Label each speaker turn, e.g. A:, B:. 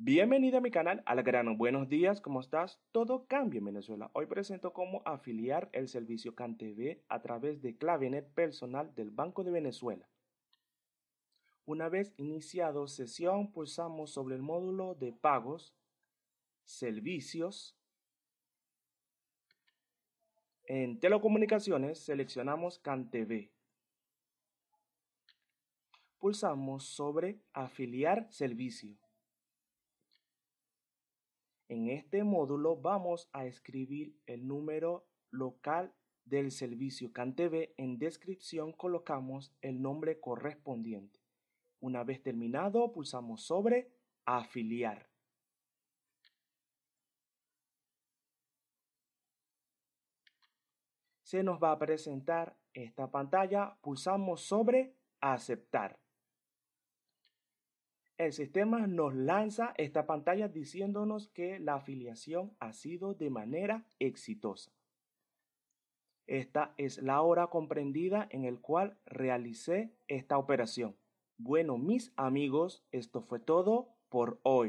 A: Bienvenido a mi canal Al Grano. Buenos días, ¿cómo estás? Todo cambia en Venezuela. Hoy presento cómo afiliar el servicio CanTV a través de Clavinet personal del Banco de Venezuela. Una vez iniciado sesión, pulsamos sobre el módulo de pagos, servicios. En telecomunicaciones seleccionamos CanTV. Pulsamos sobre afiliar servicio. En este módulo vamos a escribir el número local del servicio CanTV. En descripción colocamos el nombre correspondiente. Una vez terminado, pulsamos sobre Afiliar. Se nos va a presentar esta pantalla. Pulsamos sobre Aceptar el sistema nos lanza esta pantalla diciéndonos que la afiliación ha sido de manera exitosa. Esta es la hora comprendida en el cual realicé esta operación. Bueno, mis amigos, esto fue todo por hoy.